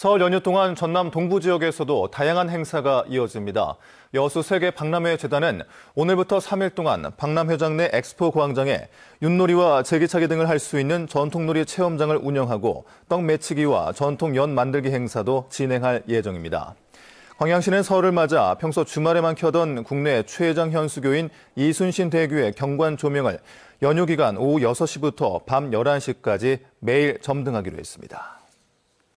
서울 연휴 동안 전남 동부 지역에서도 다양한 행사가 이어집니다. 여수 세계 박람회 재단은 오늘부터 3일 동안 박람회장 내 엑스포 광장에 윷놀이와 제기차기 등을 할 수 있는 전통놀이 체험장을 운영하고 떡 매치기와 전통 연 만들기 행사도 진행할 예정입니다. 광양시는 설을 맞아 평소 주말에만 켜던 국내 최장 현수교인 이순신 대교의 경관 조명을 연휴 기간 오후 6시부터 밤 11시까지 매일 점등하기로 했습니다.